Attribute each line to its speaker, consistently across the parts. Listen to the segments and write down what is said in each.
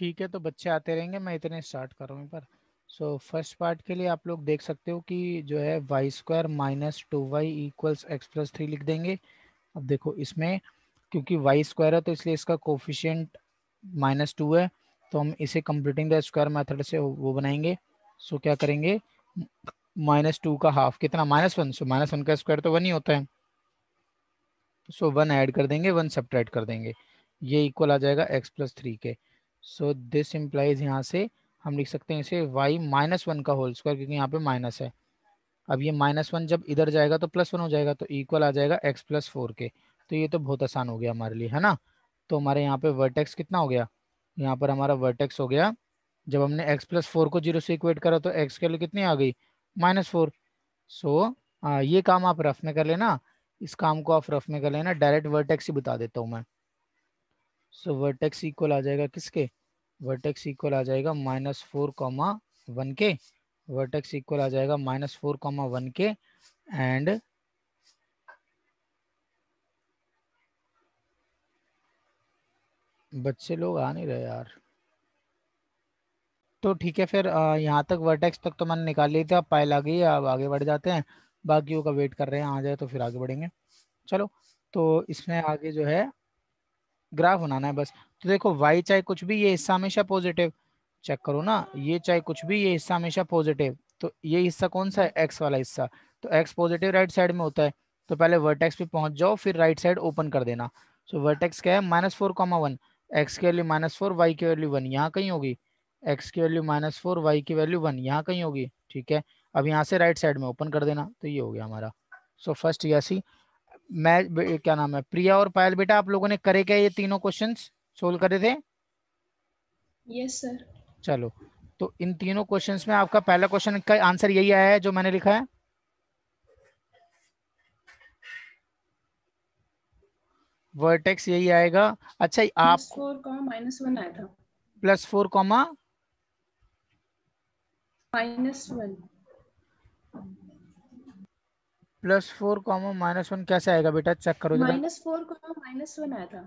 Speaker 1: ठीक है तो बच्चे आते रहेंगे मैं इतने स्टार्ट कर रहा हूँ पर सो फर्स्ट पार्ट के लिए आप लोग देख सकते हो कि जो है Y square minus two Y equals X plus three लिख देंगे अब देखो इसमें क्योंकि वाई स्क्वायर है तो इसलिए इसका कोफिशियंट माइनस टू है तो हम इसे कंप्लीटिंग द स्क्वायर मेथड से वो बनाएंगे सो क्या करेंगे माइनस टू का हाफ कितना minus one so minus one का स्क्वायर तो वन ही होता है सो वन ऐड कर देंगे वन सब्ट्रैक्ट कर देंगे ये इक्वल आ जाएगा एक्स प्लस थ्री के सो दिस इम्प्लाइज यहाँ से हम लिख सकते हैं इसे y माइनस वन का होल स्क्वायर क्योंकि यहाँ पे माइनस है अब ये माइनस वन जब इधर जाएगा तो प्लस वन हो जाएगा तो इक्वल आ जाएगा x प्लस फोर के तो ये तो बहुत आसान हो गया हमारे लिए है ना तो हमारे यहाँ पे वर्टेक्स कितना हो गया यहाँ पर हमारा वर्टेक्स हो गया जब हमने एक्स प्लस फोर को जीरो से इक्वेट करा तो एक्स के लिए कितनी आ गई माइनस फोर सो ये काम आप रफ में कर लेना इस काम को आप रफ में कर लेना डायरेक्ट वर्टेक्स ही बता देता हूँ मैं सो वर्टेक्स इक्वल आ जाएगा किसके वर्टेक्स इक्वल आ जाएगा माइनस फोर कॉमा वन के वर्टेक्स इक्वल आ जाएगा माइनस फोर कॉमा वन के एंड बच्चे लोग आ नहीं रहे यार तो ठीक है फिर यहाँ तक वर्टेक्स तक तो मैंने निकाल लिया था अब पाइल आ गई है अब आगे बढ़ जाते हैं बाकियों का वेट कर रहे हैं आ जाए तो फिर आगे बढ़ेंगे चलो तो इसमें आगे जो है ग्राफ बनाना है बस तो देखो वाई चाहे कुछ भी ये हिस्सा हमेशा पॉजिटिव चेक करो ना ये चाहे कुछ भी ये हिस्सा हमेशा पॉजिटिव तो ये हिस्सा कौन सा है एक्स वाला हिस्सा तो एक्स पॉजिटिव राइट साइड में होता है तो पहले वर्टेक्स पे पहुंच जाओ फिर राइट साइड ओपन कर देना सो so, वर्टेक्स क्या है minus four comma one X की वैल्यू माइनस फोर वाई की वैल्यू वन यहाँ कहीं होगी एक्स की वैल्यू माइनस फोर वाई की वैल्यू वन यहाँ कहीं होगी ठीक है अब यहाँ से राइट साइड में ओपन कर देना तो ये हो गया हमारा सो फर्स्ट यासी मैं क्या नाम है प्रिया और पायल बेटा आप लोगों ने करे क्या ये तीनों क्वेश्चन सोल्व करे थे यस yes, सर चलो तो इन तीनों क्वेश्चन में आपका पहला क्वेश्चन का आंसर यही आया है जो मैंने लिखा है वर्टेक्स यही आएगा अच्छा आप माइनस वन आया था plus four comma minus one plus four comma minus one कैसे आएगा बेटा चेक करो minus four comma minus one आया था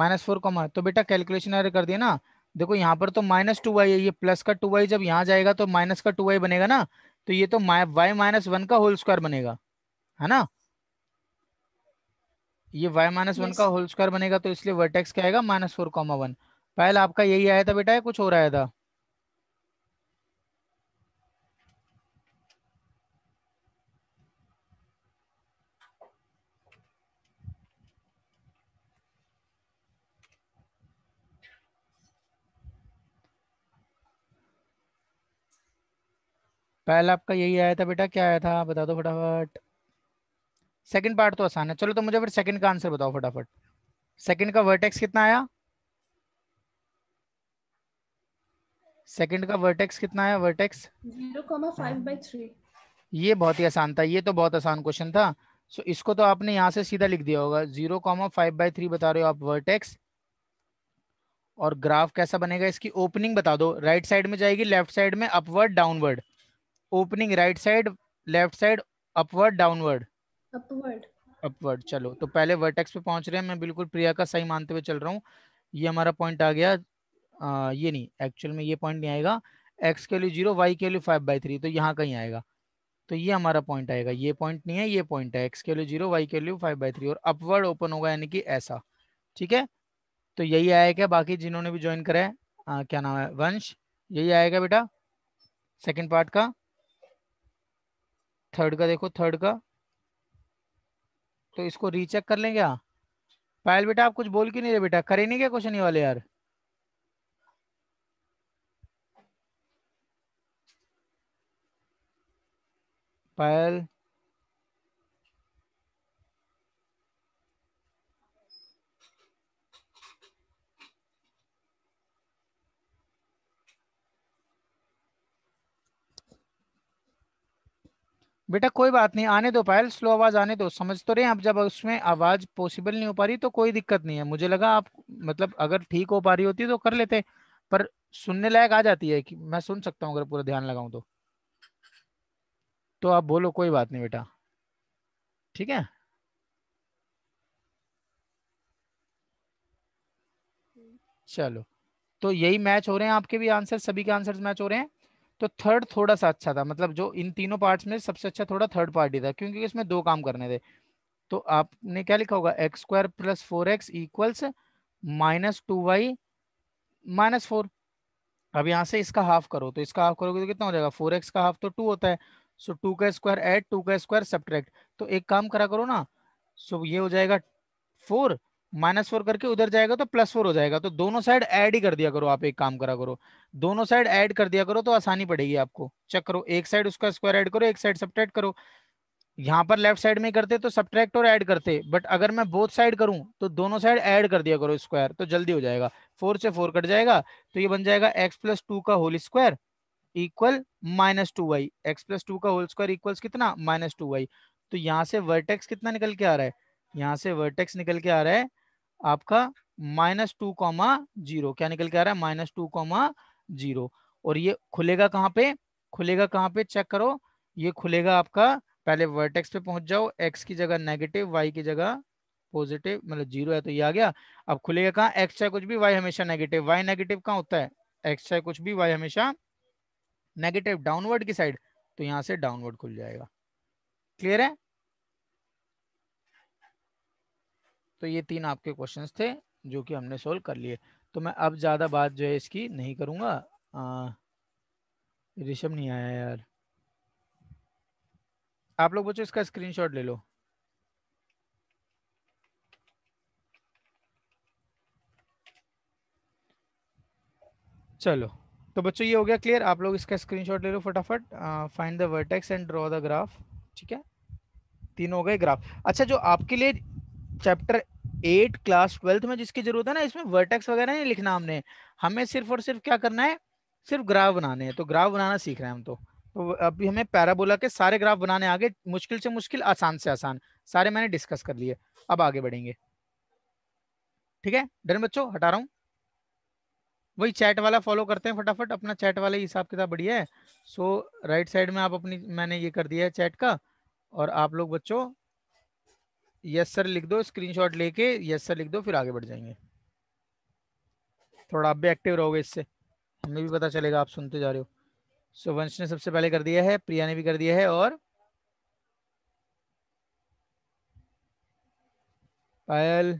Speaker 1: माइनस फोर कॉमा तो बेटा कैलकुलेशन एरर कर दिया ना देखो यहाँ पर तो माइनस टू वाई है ये प्लस का टू वाई जब यहाँ जाएगा तो माइनस का टू वाई बनेगा ना तो ये तो वाई माइनस वन का होल स्क्वायर बनेगा है ना ये वाई माइनस वन का होल स्क्वायर बनेगा तो इसलिए वर्टेक्स क्या आएगा माइनस फोर कॉमा वन पहले आपका यही आया था बेटा कुछ और आया था पहला आपका यही आया था बेटा क्या आया था बता दो फटाफट सेकंड पार्ट तो आसान है चलो तो मुझे फिर सेकंड का आंसर बताओ फटाफट सेकंड का वर्टेक्स कितना आया सेकंड का वर्टेक्स कितना आया वर्टेक्स जीरो ये बहुत ही आसान था ये तो बहुत आसान क्वेश्चन था सो इसको तो आपने यहाँ से सीधा लिख दिया होगा zero comma five by three बता रहे हो आप वर्टेक्स और ग्राफ कैसा बनेगा इसकी ओपनिंग बता दो राइट right साइड में जाएगी लेफ्ट साइड में upward downward opening right side left side upward downward upward upward चलो तो पहले वर्टेक्स पे पहुंच रहे हैं मैं बिल्कुल प्रिया का सही मानते हुए चल रहा हूँ ये हमारा पॉइंट आ गया आ, ये नहीं एक्चुअल में ये पॉइंट नहीं आएगा एक्स के लिए जीरो वाई के लिए फाइव बाई थ्री तो यहाँ कहीं आएगा तो ये हमारा पॉइंट आएगा ये पॉइंट नहीं है ये पॉइंट है एक्स के लिए जीरो वाई के लिए फाइव बाई थ्री और अपवर्ड ओपन होगा यानी कि ऐसा ठीक है तो यही आया क्या बाकी जिन्होंने भी ज्वाइन करा है आ, क्या नाम है वंश यही आएगा बेटा सेकेंड पार्ट का थर्ड का देखो थर्ड का तो इसको रीचेक कर लें क्या पायल बेटा आप कुछ बोल क्यों नहीं रहे बेटा करे नहीं क्या क्वेश्चन वाले यार पायल बेटा कोई बात नहीं आने दो पायल स्लो आवाज आने दो समझ तो रहे हैं आप जब उसमें आवाज पॉसिबल नहीं हो पा रही तो कोई दिक्कत नहीं है मुझे लगा आप मतलब अगर ठीक हो पा रही होती तो कर लेते पर सुनने लायक आ जाती है कि मैं सुन सकता हूँ अगर पूरा ध्यान लगाऊ तो तो आप बोलो कोई बात नहीं बेटा ठीक है हम्म। चलो तो यही मैच हो रहे हैं आपके भी आंसर सभी के आंसर्स मैच हो रहे हैं तो थर्ड थोड़ा सा अच्छा था मतलब जो इन तीनों पार्ट्स में सबसे अच्छा थोड़ा थर्ड पार्ट ही था क्योंकि इसमें दो काम करने थे तो आपने क्या लिखा होगा X square plus four X equals minus two Y minus four अब यहाँ से इसका हाफ करो तो इसका हाफ करोगे तो कितना हो जाएगा फोर एक्स का हाफ तो टू होता है सो टू का स्क्वायर एड टू का स्क्वायर सब्ट्रैक्ट तो एक काम करा करो ना सो ये हो जाएगा फोर माइनस फोर करके उधर जाएगा तो प्लस फोर हो जाएगा तो दोनों साइड ऐड ही कर दिया करो आप एक काम करा करो दोनों साइड ऐड कर दिया करो तो आसानी पड़ेगी आपको चेक करो एक साइड उसका स्क्वायर ऐड करो एक साइड सब्ट्रैक्ट करो यहाँ पर लेफ्ट साइड में करते तो सब्ट्रैक्ट और ऐड करते बट अगर मैं बोथ साइड करूँ तो दोनों साइड ऐड कर दिया करो स्क्वायर तो जल्दी हो जाएगा फोर से फोर कट जाएगा तो ये बन जाएगा एक्स प्लस टू का whole square equal minus two Y X plus two का होल स्क्वायर इक्वल कितना माइनस टू वाई तो यहाँ से वर्टेक्स कितना निकल के आ रहा है यहाँ से वर्टेक्स निकल के आ रहा है आपका माइनस टू कॉमा जीरो क्या निकल के आ रहा है माइनस टू कॉमा जीरो और ये खुलेगा कहाँ पे खुलेगा कहाँ पे चेक करो ये खुलेगा आपका पहले वर्टेक्स पे पहुंच जाओ एक्स की जगह नेगेटिव वाई की जगह पॉजिटिव मतलब जीरो है तो ये आ गया अब खुलेगा कहाँ एक्स चाहे कुछ भी वाई हमेशा नेगेटिव वाई नेगेटिव कहाँ होता है एक्स चाहे कुछ भी वाई हमेशा नेगेटिव डाउनवर्ड की साइड तो यहाँ से डाउनवर्ड खुल जाएगा क्लियर है तो ये तीन आपके क्वेश्चन थे जो कि हमने सोल्व कर लिए तो मैं अब ज़्यादा बात जो है इसकी नहीं करूँगा ऋषभ नहीं आया यार आप लोग बच्चों इसका स्क्रीनशॉट ले लो चलो तो बच्चों ये हो गया क्लियर आप लोग इसका स्क्रीनशॉट ले लो फटाफट find the vertex and draw the graph ठीक है तीन हो गए ग्राफ अच्छा जो आपके लिए चैप्टर एट क्लास ट्वेल्थ में जिसकी जरूरत है ना इसमें वर्टेक्स वगैरह नहीं लिखना हमने हमें सिर्फ और सिर्फ क्या करना है सिर्फ ग्राफ बनाने हैं तो ग्राफ बनाना सीख रहे हैं हम तो तो अभी हमें पैराबोला के सारे ग्राफ बनाने आगे मुश्किल से मुश्किल आसान से आसान सारे मैंने डिस्कस कर लिए अब आगे बढ़ेंगे ठीक है डन बच्चों हटा रहा हूँ वही चैट वाला फॉलो करते हैं फटाफट अपना चैट वाला हिसाब किताब बढ़िया है सो राइट साइड में आप अपनी मैंने ये कर दिया है चैट का और आप लोग बच्चों यस सर लिख दो स्क्रीनशॉट लेके यस सर लिख दो फिर आगे बढ़ जाएंगे थोड़ा आप भी एक्टिव रहोगे इससे हमें भी पता चलेगा आप सुनते जा रहे हो सो वंश ने सबसे पहले कर दिया है प्रिया ने भी कर दिया है और पायल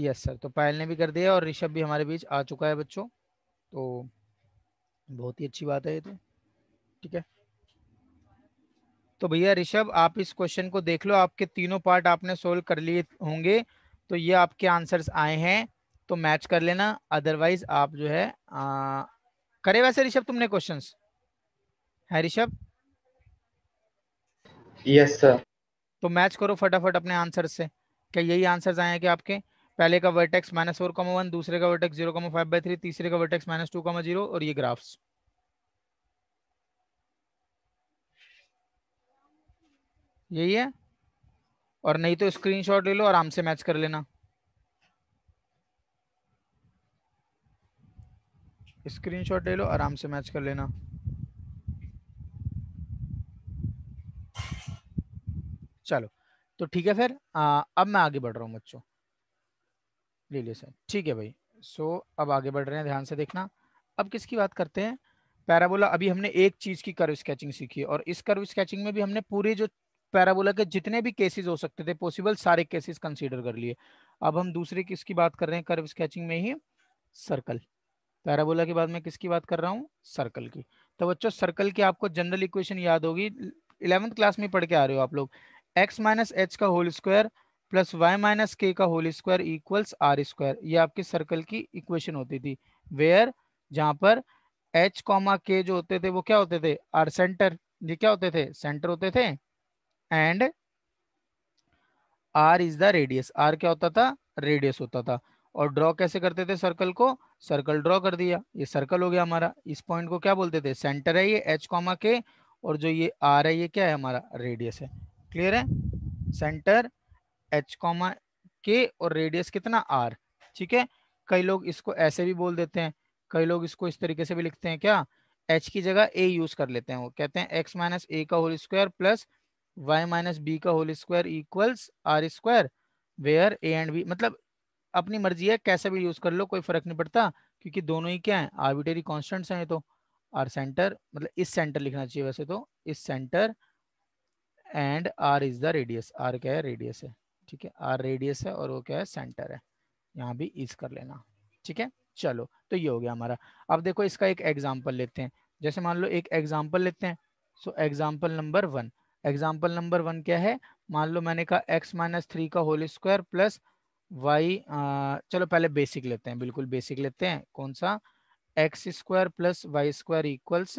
Speaker 1: यस सर तो पायल ने भी कर दिया और ऋषभ भी हमारे बीच आ चुका है बच्चों तो बहुत ही अच्छी बात है ये तो ठीक है तो भैया ऋषभ आप इस क्वेश्चन को देख लो आपके तीनों पार्ट आपने सोल्व कर लिए होंगे तो ये आपके आंसर्स आए हैं तो मैच कर लेना अदरवाइज आप जो है आ, करे वैसे ऋषभ तुमने क्वेश्चन है ऋषभ यस सर तो मैच करो फटाफट अपने आंसर से क्या यही आंसर्स आए हैं कि आपके पहले का vertex minus four comma one दूसरे का vertex zero comma five by three तीसरे का vertex minus two comma zero और ये ग्राफ्स यही है और नहीं तो स्क्रीनशॉट ले लो आराम से मैच कर लेना स्क्रीनशॉट ले लो आराम से मैच कर लेना चलो तो ठीक है फिर आ, अब मैं आगे बढ़ रहा हूँ बच्चों रिलेशन ठीक है भाई सो so, अब आगे बढ़ रहे हैं ध्यान से देखना अब किसकी बात करते हैं पैराबोला अभी हमने एक चीज की कर्व स्केचिंग सीखी और इस कर्व स्केचिंग में भी हमने पूरे जो पैराबोला के जितने भी केसेस हो सकते थे पॉसिबल सारे केसेस कंसीडर कर लिए अब हम दूसरे किसकी बात कर रहे हैं कर्व स्केचिंग में ही सर्कल पैराबोला के बाद में किसकी बात कर रहा हूँ सर्कल की तो बच्चों सर्कल की आपको जनरल इक्वेशन याद होगी इलेवंथ क्लास में पढ़ के आ रहे हो आप लोग एक्स माइनस एच का whole square plus Y minus के का whole square equals R square ये आपके सर्कल की इक्वेशन होती थी वेयर जहाँ पर एच कॉमा के जो होते थे वो क्या होते थे आर सेंटर ये क्या होते थे सेंटर होते थे and R is the radius R क्या होता था रेडियस होता था और ड्रॉ कैसे करते थे सर्कल को सर्कल ड्रॉ कर दिया ये सर्कल हो गया हमारा इस पॉइंट को क्या बोलते थे सेंटर है ये एच कॉमा के और जो ये आर है ये क्या है हमारा रेडियस है क्लियर है सेंटर एच कॉमा के और रेडियस कितना आर ठीक है कई लोग इसको ऐसे भी बोल देते हैं कई लोग इसको इस तरीके से भी लिखते हैं क्या एच की जगह ए यूज कर लेते हैं वो कहते हैं एक्स माइनस ए का whole square plus Y minus B का whole square equals R square where A and B मतलब अपनी मर्जी है कैसे भी यूज कर लो कोई फर्क नहीं पड़ता क्योंकि दोनों ही क्या है आर्बिटरी कॉन्स्टेंट्स हैं तो आर सेंटर मतलब इस सेंटर लिखना चाहिए वैसे तो इस centre and R is the radius R क्या है रेडियस है ठीक है आर रेडियस है और वो क्या है सेंटर है यहाँ भी ईज कर लेना ठीक है चलो तो ये हो गया हमारा अब देखो इसका एक एग्जाम्पल लेते हैं जैसे मान लो एक एग्जाम्पल लेते हैं so example number one example number one क्या है मान लो मैंने कहा एक्स माइनस थ्री का होल स्क्वायर प्लस वाई चलो पहले बेसिक लेते हैं बिल्कुल बेसिक लेते हैं कौन सा x square plus y square equals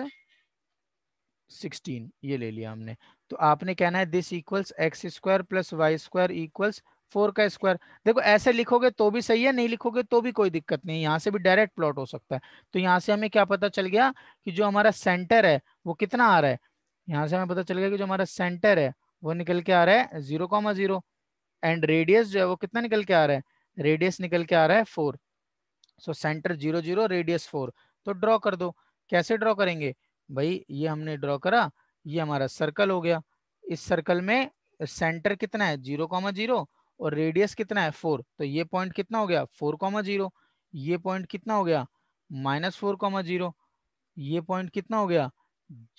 Speaker 1: sixteen ये ले लिया हमने तो आपने कहना है this equals x square plus y square equals four का स्क्वायर देखो ऐसे लिखोगे तो भी सही है नहीं लिखोगे तो भी कोई दिक्कत नहीं यहाँ से भी डायरेक्ट प्लॉट हो सकता है तो यहाँ से हमें क्या पता चल गया कि जो हमारा सेंटर है वो कितना आ रहा है यहाँ से हमें पता चल गया कि जो हमारा सेंटर है वो निकल के आ रहा है zero comma zero and radius जो है वो कितना निकल के आ रहा है रेडियस निकल के आ रहा है four so center zero zero radius four तो ड्रॉ कर दो कैसे ड्रॉ करेंगे भाई ये हमने ड्रॉ करा ये हमारा सर्कल हो गया इस सर्कल में सेंटर कितना है जीरो कॉमा जीरो और रेडियस कितना है फोर तो ये पॉइंट कितना हो गया फोर कॉमा जीरो ये पॉइंट कितना हो गया माइनस फोर कॉमा जीरो ये पॉइंट कितना हो गया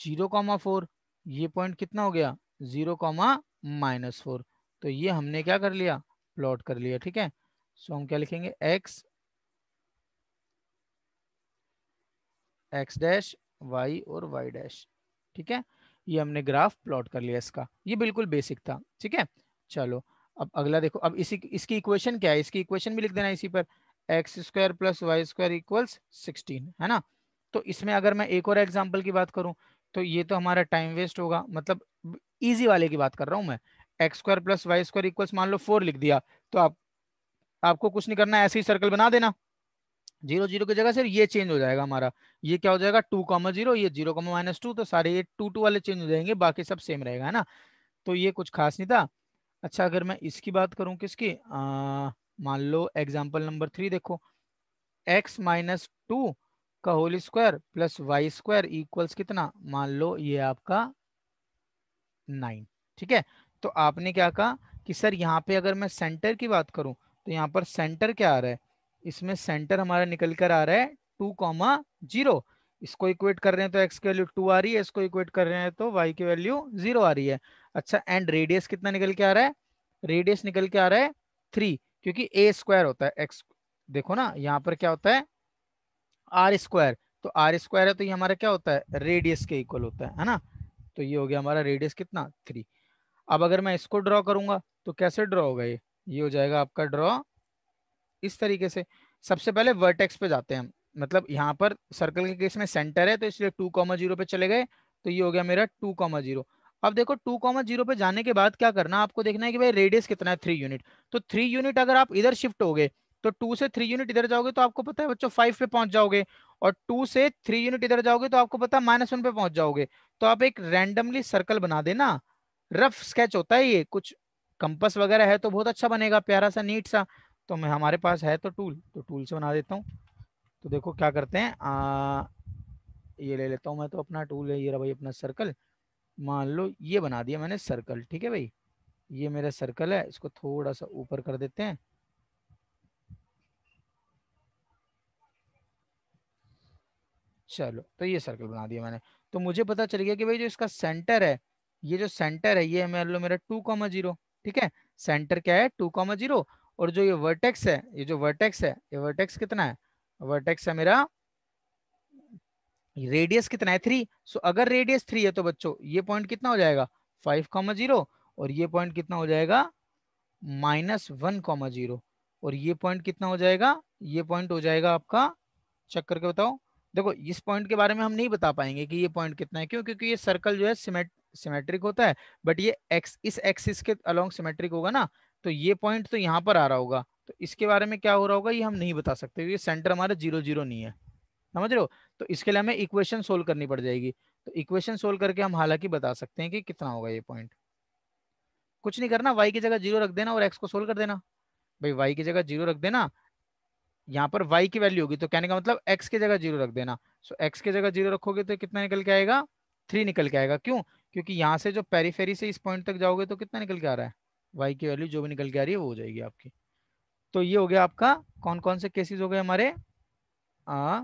Speaker 1: जीरो कॉमा फोर ये पॉइंट कितना हो गया जीरो कॉमा माइनस फोर तो ये हमने क्या कर लिया प्लॉट कर लिया ठीक है सो हम क्या लिखेंगे एक्स एक्स डैश वाई और वाई डैश ठीक है ये हमने ग्राफ प्लॉट कर लिया इसका ये बिल्कुल बेसिक था ठीक है चलो अब अगला देखो अब इसी इसकी इक्वेशन क्या है इसकी इक्वेशन भी लिख देना इसी पर x square plus y square equals sixteen है ना तो इसमें अगर मैं एक और एग्जाम्पल की बात करूं तो ये तो हमारा टाइम वेस्ट होगा मतलब ईजी वाले की बात कर रहा हूं मैं x square plus y square equals मान लो फोर लिख दिया तो आप आपको कुछ नहीं करना ऐसे ही सर्कल बना देना जीरो जीरो की जगह सर ये चेंज हो जाएगा हमारा ये क्या हो जाएगा टू कॉमा जीरो ये जीरो कॉमा माइनस टू तो सारे ये टू टू वाले चेंज हो जाएंगे बाकी सब सेम रहेगा है ना तो ये कुछ खास नहीं था अच्छा अगर मैं इसकी बात करूं किसकी मान लो एग्जाम्पल नंबर थ्री देखो एक्स माइनस टू का whole square plus y square equals कितना मान लो ये आपका नाइन ठीक है तो आपने क्या कहा कि सर यहाँ पे अगर मैं सेंटर की बात करूं तो यहाँ पर सेंटर क्या आ रहा है इसमें सेंटर हमारा निकल कर आ रहा है टू कॉमा जीरो इसको इक्वेट कर रहे हैं तो एक्स की वैल्यू टू आ रही है इसको इक्वेट कर रहे हैं तो वाई की वैल्यू जीरो आ रही है अच्छा एंड रेडियस कितना निकल के आ रहा है रेडियस निकल के आ रहा है थ्री क्योंकि ए स्क्वायर होता है एक्स देखो ना यहाँ पर क्या होता है आर स्क्वायर तो आर स्क्वायर है तो ये हमारा क्या होता है रेडियस के इक्वल होता है है ना तो ये हो गया हमारा रेडियस कितना थ्री अब अगर मैं इसको ड्रॉ करूंगा तो कैसे ड्रॉ होगा ये ये हो जाएगा आपका ड्रॉ इस तरीके से सबसे पहले वर्टेक्स पे जाते हैं हम मतलब यहाँ पर सर्कल के केस में सेंटर है तो इसलिए टू कॉमा जीरो पे चले गए तो ये हो गया मेरा टू कॉमा जीरो अब देखो टू कॉमा जीरो पे जाने के बाद क्या करना आपको देखना है कि भाई रेडियस कितना है थ्री यूनिट तो थ्री यूनिट अगर आप इधर शिफ्ट हो गए तो टू से थ्री यूनिट इधर जाओगे तो आपको पता है बच्चों फाइव पे पहुंच जाओगे और टू से थ्री यूनिट इधर जाओगे तो आपको पता है माइनस वन पे पहुंच जाओगे तो आप एक रैंडमली सर्कल बना देना रफ स्केच होता है ये कुछ कंपस वगैरह है तो बहुत अच्छा बनेगा प्यारा सा नीट सा तो मैं हमारे पास है तो टूल तो टूल से बना देता हूँ तो देखो क्या करते हैं आ, ये ले लेता हूँ मैं तो अपना टूल है ये रहा भाई अपना सर्कल मान लो ये बना दिया मैंने सर्कल ठीक है भाई ये मेरा सर्कल है इसको थोड़ा सा ऊपर कर देते हैं चलो तो ये सर्कल बना दिया मैंने तो मुझे पता चल गया कि भाई जो इसका सेंटर है ये जो सेंटर है ये मान लो मेरा टू कॉमा जीरो ठीक है सेंटर क्या है टू कॉमा जीरो और जो ये वर्टेक्स है ये जो वर्टेक्स है ये वर्टेक्स कितना है वर्टेक्स है मेरा रेडियस कितना है थ्री सो so, अगर रेडियस थ्री है तो बच्चों ये पॉइंट कितना हो जाएगा फाइव कॉमा जीरो और ये पॉइंट कितना हो जाएगा माइनस वन कॉमा जीरो और ये पॉइंट कितना हो जाएगा ये पॉइंट हो जाएगा आपका चेक करके बताओ देखो इस पॉइंट के बारे में हम नहीं बता पाएंगे कि ये पॉइंट कितना है क्यों क्योंकि ये सर्कल जो है सिमेट्रिक होता है बट ये एक्स इस एक्सिस के अलोंग सिमेट्रिक होगा ना तो ये पॉइंट तो यहाँ पर आ रहा होगा तो इसके बारे में क्या हो रहा होगा ये हम नहीं बता सकते क्योंकि सेंटर हमारा जीरो जीरो नहीं है समझ रहे हो तो इसके लिए हमें इक्वेशन सोल्व करनी पड़ जाएगी तो इक्वेशन सोल्व करके हम हालांकि बता सकते हैं कि कितना होगा ये पॉइंट कुछ नहीं करना वाई की जगह जीरो रख देना और एक्स को सोल्व कर देना भाई वाई की जगह जीरो रख देना यहाँ पर वाई की वैल्यू होगी तो कहने का मतलब एक्स की जगह जीरो रख देना सो एक्स की जगह जीरो रखोगे तो कितना निकल के आएगा थ्री निकल के आएगा क्यों क्योंकि यहाँ से जो पेरीफेरी से इस पॉइंट तक जाओगे तो कितना निकल के आ रहा है वाई की वैल्यू जो भी निकल के आ रही है वो हो जाएगी आपकी तो ये हो गया आपका कौन कौन से केसेस हो गए हमारे आ,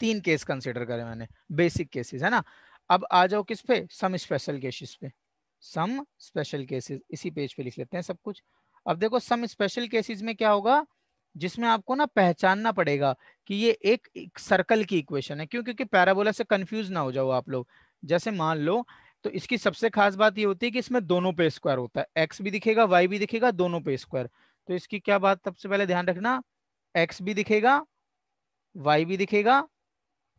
Speaker 1: तीन केस कंसिडर करे मैंने बेसिक केसेस है ना अब आ जाओ किस पे सम स्पेशल केसेस पे सम स्पेशल केसेस इसी पेज पे लिख लेते हैं सब कुछ अब देखो सम स्पेशल केसेस में क्या होगा जिसमें आपको ना पहचानना पड़ेगा कि ये एक, एक सर्कल की इक्वेशन है क्यों क्योंकि पैराबोला से कंफ्यूज ना हो जाओ आप लोग जैसे मान लो तो इसकी सबसे खास बात ये होती है कि इसमें दोनों पे स्क्वायर होता है एक्स भी दिखेगा वाई भी दिखेगा दोनों पे स्क्वायर तो इसकी क्या बात सबसे पहले ध्यान रखना एक्स भी दिखेगा वाई भी दिखेगा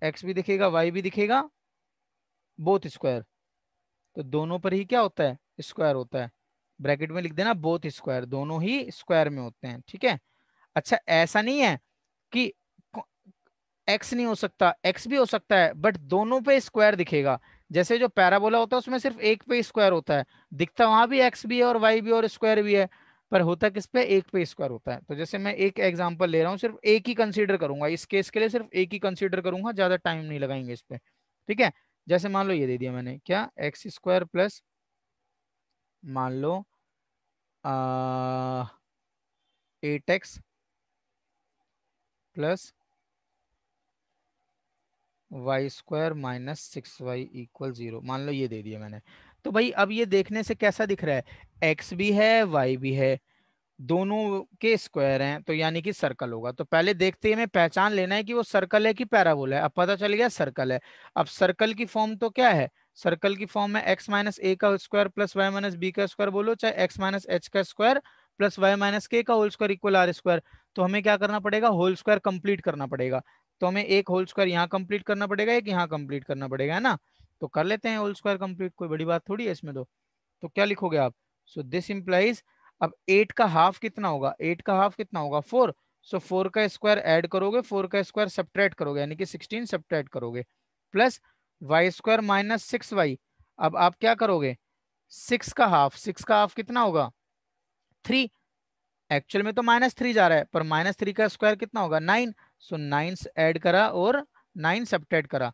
Speaker 1: एक्स भी दिखेगा वाई भी दिखेगा बोथ स्क्वायर तो दोनों पर ही क्या होता है स्क्वायर होता है ब्रैकेट में लिख देना बोथ स्क्वायर दोनों ही स्क्वायर में होते हैं ठीक है अच्छा ऐसा नहीं है कि एक्स नहीं हो सकता एक्स भी हो सकता है बट दोनों पे स्क्वायर दिखेगा जैसे जो पैराबोला होता है उसमें सिर्फ एक पे स्क्वायर होता है दिखता वहां भी एक्स भी है और वाई भी और स्क्वायर भी है पर होता किस पे एक पे स्क्वायर होता है तो जैसे मैं एक एग्जाम्पल ले रहा हूँ सिर्फ एक ही कंसिडर करूंगा इस केस के लिए सिर्फ एक ही कंसिडर करूंगा ज्यादा टाइम नहीं लगाएंगे इस पे ठीक है जैसे मान लो ये दे दिया मैंने क्या एक्स स्क्वायर प्लस मान लो eight x plus y square minus six y equal zero मान लो ये दे दिया मैंने तो भाई अब ये देखने से कैसा दिख रहा है एक्स भी है वाई भी है दोनों के स्क्वायर हैं तो यानी कि सर्कल होगा तो पहले देखते ही हमें पहचान लेना है कि वो सर्कल है कि पैराबोल है अब पता चल गया सर्कल है अब सर्कल की फॉर्म तो क्या है सर्कल की फॉर्म में एक्स माइनस ए का square plus Y minus B का स्क्वायर बोलो चाहे एक्स माइनस एच का स्क्वायर प्लस वाई माइनस के का whole square equal r square तो हमें क्या करना पड़ेगा होल स्क्वायर कंप्लीट करना पड़ेगा तो हमें एक होल स्क्वायर यहाँ कंप्लीट करना पड़ेगा एक यहाँ कंप्लीट करना पड़ेगा है ना तो कर लेते हैं होल स्क्वायर कंप्लीट कोई बड़ी बात थोड़ी है इसमें दो तो।, तो क्या लिखोगे आप सो दिस इम्प्लाइज अब एट का हाफ कितना होगा एट का हाफ कितना होगा फोर सो फोर का स्क्वायर एड करोगे फोर का स्क्वायर सब्ट्रैक्ट करोगे यानी कि सिक्सटीन सब्ट्रैक्ट करोगे plus y square minus six y अब आप क्या करोगे सिक्स का हाफ सिक्स का हाफ कितना होगा थ्री एक्चुअल में तो माइनस थ्री जा रहा है पर माइनस थ्री का स्क्वायर कितना होगा नाइन सो नाइन ऐड करा और नाइन सब्ट्रैक्ट करा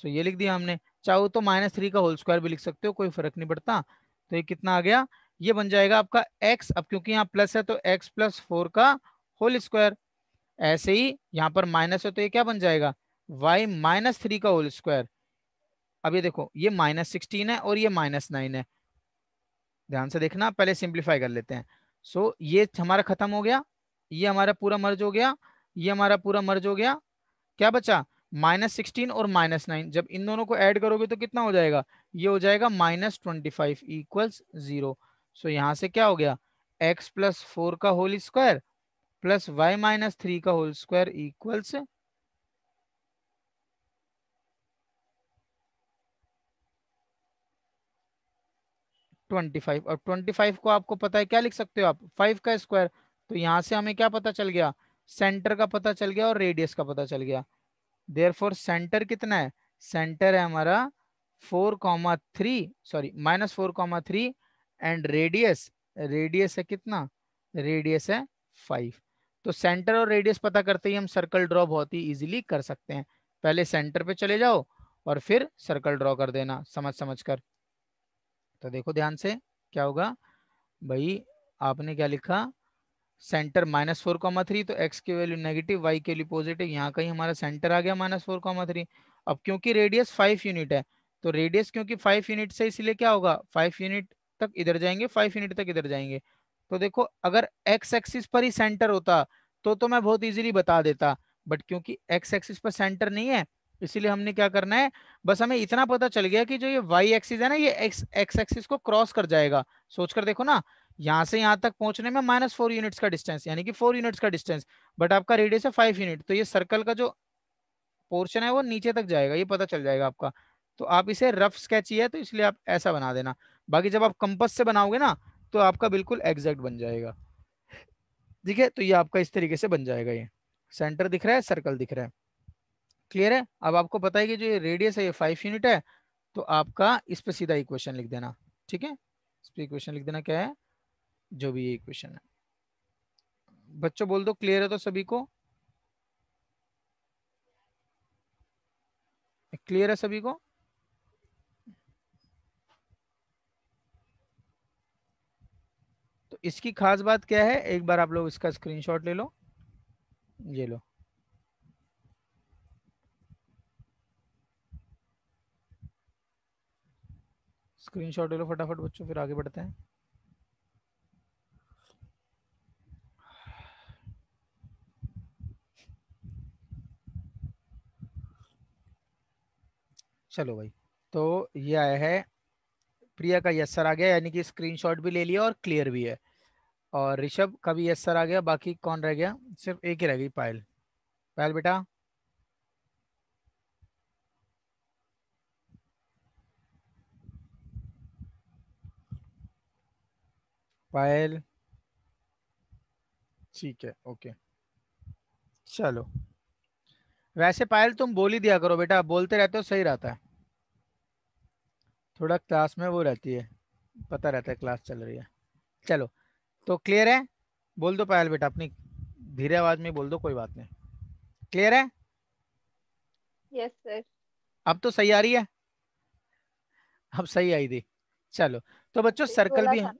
Speaker 1: सो ये लिख दिया हमने चाहो तो माइनस थ्री का होल स्क्वायर भी लिख सकते हो कोई फर्क नहीं पड़ता तो ये कितना आ गया ये बन जाएगा आपका x अब क्योंकि यहाँ प्लस है तो x प्लस फोर का होल स्क्वायर ऐसे ही यहाँ पर माइनस है तो ये क्या बन जाएगा y माइनस थ्री का होल स्क्वायर अब ये देखो ये माइनस सिक्सटीन है और ये माइनस नाइन है ध्यान से देखना पहले सिंप्लीफाई कर लेते हैं सो so, ये हमारा खत्म हो गया ये हमारा पूरा मर्ज हो गया ये हमारा पूरा मर्ज हो गया क्या बचा माइनस सिक्सटीन और माइनस नाइन जब इन दोनों को ऐड करोगे तो कितना हो जाएगा ये हो जाएगा minus twenty five equals zero so यहाँ से क्या हो गया एक्स प्लस फोर का whole square plus Y minus three का whole square equals twenty five और ट्वेंटी फाइव को आपको पता है क्या लिख सकते हो आप फाइव का स्क्वायर तो यहाँ से हमें क्या पता चल गया सेंटर का पता चल गया और रेडियस का पता चल गया देयर फोर सेंटर कितना है सेंटर है हमारा four comma three sorry minus four comma three and radius radius है कितना रेडियस है फाइव तो सेंटर और रेडियस पता करते ही हम सर्कल ड्रॉ बहुत ही इजीली कर सकते हैं पहले सेंटर पे चले जाओ और फिर सर्कल ड्रॉ कर देना समझ समझ कर तो देखो ध्यान से क्या होगा भाई आपने क्या लिखा center minus four comma three तो एक्स की वैल्यू नेगेटिव वाई के लिए पॉजिटिव यहाँ कहीं हमारा सेंटर आ गया माइनस फोर कॉमा थ्री अब क्योंकि रेडियस फाइव यूनिट है तो रेडियस क्योंकि फाइव यूनिट से इसलिए क्या होगा फाइव यूनिट तक इधर जाएंगे फाइव यूनिट तक इधर जाएंगे तो देखो अगर एक्स एक्सिस पर ही सेंटर होता तो तो मैं बहुत इजीली बता देता बट क्योंकि एक्स एक्सिस पर सेंटर नहीं है इसीलिए हमने क्या करना है बस हमें इतना पता चल गया कि जो ये वाई एक्सिस है ना ये एक्स एक्स एक्सिस को क्रॉस कर जाएगा सोच कर देखो ना यहां से यहां तक पहुंचने में माइनस फोर यूनिट्स का डिस्टेंस यानी कि फोर यूनिट्स का डिस्टेंस बट आपका रेडियस है फाइव यूनिट तो ये सर्कल का जो पोर्शन है वो नीचे तक जाएगा ये पता चल जाएगा आपका तो आप इसे रफ स्केच ही है तो इसलिए आप ऐसा बना देना बाकी जब आप कंपस से बनाओगे ना तो आपका बिल्कुल एग्जैक्ट बन जाएगा ठीक है तो ये आपका इस तरीके से बन जाएगा ये सेंटर दिख रहा है सर्कल दिख रहा है क्लियर है अब आपको पता है कि जो ये रेडियस है ये फाइव यूनिट है तो आपका इस पर सीधा इक्वेशन लिख देना ठीक है इस पर इक्वेशन लिख देना क्या है जो भी ये इक्वेशन है बच्चों बोल दो क्लियर है तो सभी को क्लियर है सभी को तो इसकी खास बात क्या है एक बार आप लोग इसका स्क्रीनशॉट ले लो ये लो स्क्रीनशॉट ले लो फटाफट बच्चों फिर आगे बढ़ते हैं चलो भाई तो ये आया है प्रिया का यस सर आ गया यानी कि स्क्रीनशॉट भी ले लिया और क्लियर भी है और ऋषभ का भी यस सर आ गया बाकी कौन रह गया सिर्फ एक ही रह गई पायल पायल बेटा पायल ठीक है ओके चलो वैसे पायल तुम बोल ही दिया करो बेटा बोलते रहते हो सही रहता है थोड़ा क्लास में वो रहती है पता रहता है क्लास चल रही है चलो तो क्लियर है बोल दो पायल बेटा अपनी धीरे आवाज में बोल दो कोई बात नहीं क्लियर है यस सर अब तो सही आ रही है अब सही आई थी चलो तो बच्चों सर्कल भी है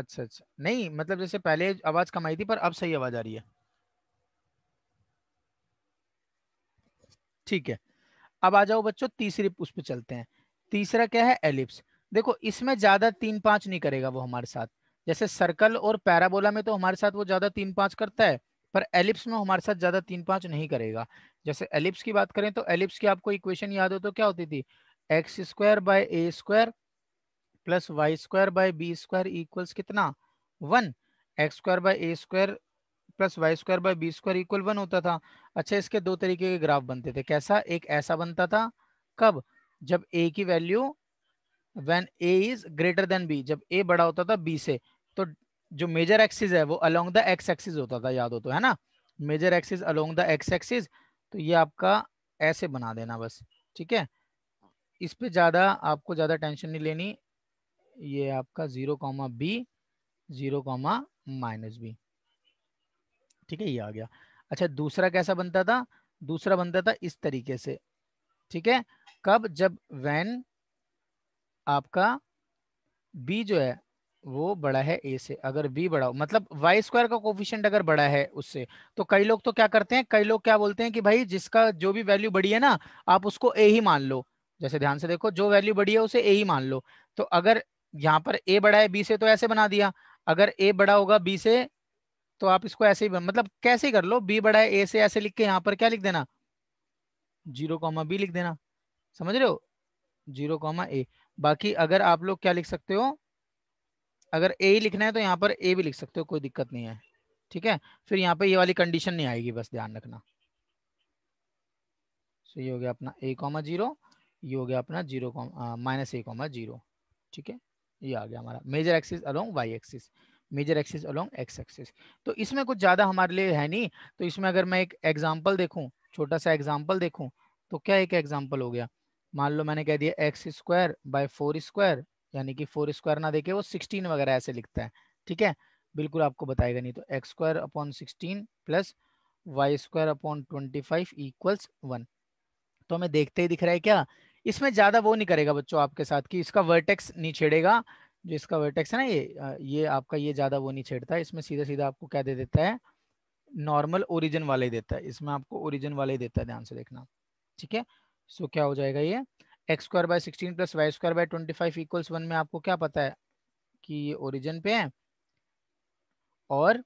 Speaker 1: अच्छा अच्छा नहीं मतलब जैसे पहले आवाज कम आई थी पर अब सही आवाज आ रही है ठीक है अब आ जाओ बच्चों तीसरी उस पर चलते हैं तीसरा क्या है एलिप्स देखो इसमें ज्यादा तीन पांच नहीं करेगा वो हमारे साथ जैसे सर्कल और पैराबोला में तो हमारे साथ वो ज्यादा तीन पांच करता है पर एलिप्स में हमारे साथ ज्यादा तीन पांच नहीं करेगा जैसे एलिप्स की बात करें तो एलिप्स की आपको इक्वेशन याद हो तो क्या होती थी x square by a square plus y square by b square equals कितना one x square by a square plus y square by b square equal one होता था अच्छा इसके दो तरीके के ग्राफ बनते थे कैसा एक ऐसा बनता था कब जब ए की value when a is greater than b जब ए बड़ा होता था बी से तो जो मेजर एक्सिस है वो अलोंग द एक्स एक्सिस होता था याद हो तो है ना major axis along the x axis तो ये आपका ऐसे बना देना बस ठीक है इस पे ज़्यादा आपको ज़्यादा टेंशन नहीं लेनी ये आपका zero comma b zero comma minus b ठीक है ये आ गया अच्छा दूसरा कैसा बनता था दूसरा बनता था इस तरीके से ठीक है कब जब वैन आपका बी जो है वो बड़ा है ए से अगर बी बड़ा हो मतलब वाई स्क्वायर का कोफिशियंट अगर बड़ा है उससे तो कई लोग तो क्या करते हैं कई लोग क्या बोलते हैं कि भाई जिसका जो भी वैल्यू बड़ी है ना आप उसको ए ही मान लो जैसे ध्यान से देखो जो वैल्यू बड़ी है उसे ए ही मान लो तो अगर यहाँ पर ए बड़ा है बी से तो ऐसे बना दिया अगर ए बड़ा होगा बी से तो आप इसको ऐसे ही मतलब कैसे कर लो बी बड़ा है ए से ऐसे लिख के यहाँ पर क्या लिख देना जीरो कॉमा बी लिख देना समझ रहे हो जीरो कॉमा ए बाकी अगर आप लोग क्या लिख सकते हो अगर ए ही लिखना है तो यहाँ पर ए भी लिख सकते हो कोई दिक्कत नहीं है ठीक है फिर यहाँ पे ये वाली कंडीशन नहीं आएगी बस ध्यान रखना सो ये हो गया अपना ए कॉमा जीरो ये हो गया अपना zero minus a comma zero ठीक है ये आ गया हमारा major axis along y axis major axis along x axis तो इसमें कुछ ज़्यादा हमारे लिए है नहीं तो इसमें अगर मैं एक एग्जाम्पल देखूँ छोटा सा एग्जाम्पल देखूँ तो क्या एक एग्जाम्पल हो गया मान लो मैंने कह दिया x square by four square यानी कि फोर स्क्वायर ना देखे वो सिक्सटीन वगैरह ऐसे लिखता है ठीक है बिल्कुल आपको बताएगा नहीं तो x square upon sixteen plus y square upon twenty five equals one तो हमें देखते ही दिख रहा है क्या इसमें ज्यादा वो नहीं करेगा बच्चों आपके साथ कि इसका वर्टेक्स नहीं छेड़ेगा जो इसका वर्टेक्स है ना ये ये आपका ये ज्यादा वो नहीं छेड़ता इसमें सीधा सीधा आपको क्या दे देता है नॉर्मल ओरिजिन वाले ही देता है इसमें आपको ओरिजिन वाले ही देता है ध्यान से देखना ठीक है सो so, क्या हो जाएगा ये x square by sixteen plus y square by twenty five equals one में आपको क्या पता है कि ये ओरिजिन पे है और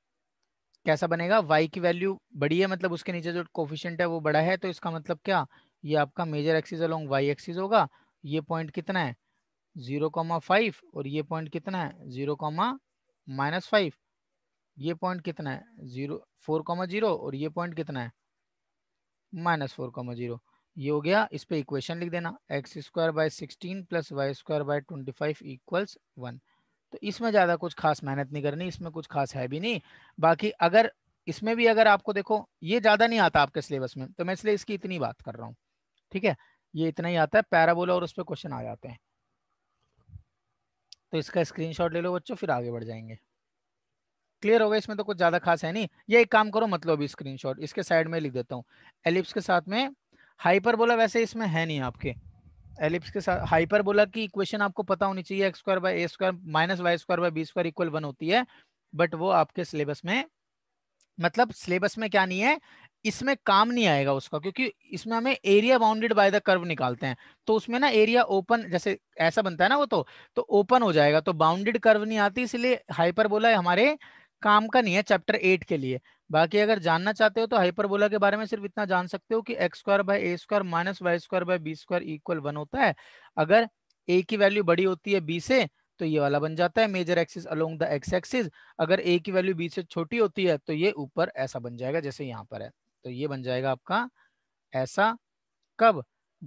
Speaker 1: कैसा बनेगा वाई की वैल्यू बड़ी है मतलब उसके नीचे जो कोफिशेंट है वो बड़ा है तो इसका मतलब क्या ये आपका major axis along y axis होगा ये पॉइंट कितना है जीरो कॉमा फाइव और ये पॉइंट कितना है जीरो कॉमा माइनस फाइव ये पॉइंट कितना है जीरो फोर कॉमा जीरो और ये पॉइंट कितना है माइनस फोर कॉमा जीरो ये हो गया इस पे इक्वेशन लिख देना x square by sixteen plus y square by twenty five equals one तो इसमें ज़्यादा कुछ खास मेहनत नहीं करनी इसमें कुछ खास है भी नहीं बाकी अगर इसमें भी अगर आपको देखो ये ज़्यादा नहीं आता आपके सिलेबस में तो मैं इसलिए इसकी इतनी बात कर रहा हूँ ठीक है ये इतना ही आता है पैराबोला और उस पर क्वेश्चन आ जाते हैं तो इसका शॉट ले लो बच्चों फिर आगे बढ़ जाएंगे क्लियर होगा इसमें तो कुछ ज्यादा खास है नहीं ये एक काम करो मतलब स्क्रीनशॉट इसके साइड में लिख देता हूँ एलिप्स के साथ में हाइपरबोला वैसे इसमें है नहीं आपके एलिप्स के साथ हाइपरबोला की इक्वेशन आपको पता होनी चाहिए x square by a square minus y square by b square equal one होती है बट वो आपके सिलेबस में मतलब सिलेबस में क्या नहीं है इसमें काम नहीं आएगा उसका क्योंकि इसमें हमें area bounded by the curve निकालते हैं तो उसमें ना एरिया ओपन जैसे ऐसा बनता है ना वो तो तो ओपन हो जाएगा तो बाउंडेड कर्व नहीं आती इसलिए हाइपरबोला हमारे काम का नहीं है चैप्टर एट के लिए बाकी अगर जानना चाहते हो तो हाइपरबोला के बारे में सिर्फ इतना जान सकते हो कि x square by a square minus y square by b square equal one होता है अगर ए की वैल्यू बड़ी होती है बी से तो ये वाला बन जाता है major axis along the x axis अगर ए की वैल्यू बी से छोटी होती है तो ये ऊपर ऐसा बन जाएगा जैसे यहाँ पर है तो ये बन जाएगा आपका ऐसा कब